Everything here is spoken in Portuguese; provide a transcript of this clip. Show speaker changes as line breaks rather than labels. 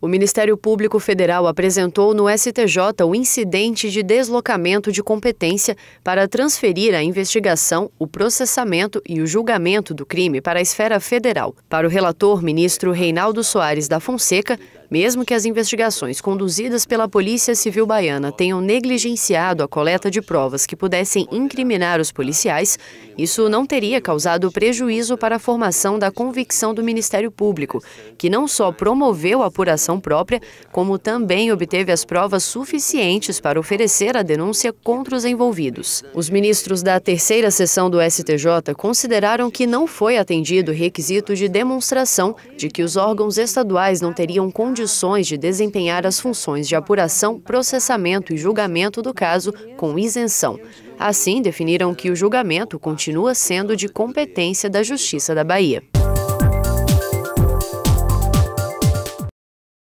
O Ministério Público Federal apresentou no STJ o incidente de deslocamento de competência para transferir a investigação, o processamento e o julgamento do crime para a esfera federal. Para o relator, ministro Reinaldo Soares da Fonseca, mesmo que as investigações conduzidas pela Polícia Civil Baiana tenham negligenciado a coleta de provas que pudessem incriminar os policiais, isso não teria causado prejuízo para a formação da convicção do Ministério Público, que não só promoveu a apuração própria, como também obteve as provas suficientes para oferecer a denúncia contra os envolvidos. Os ministros da terceira sessão do STJ consideraram que não foi atendido o requisito de demonstração de que os órgãos estaduais não teriam condições condições de desempenhar as funções de apuração, processamento e julgamento do caso com isenção. Assim, definiram que o julgamento continua sendo de competência da Justiça da Bahia.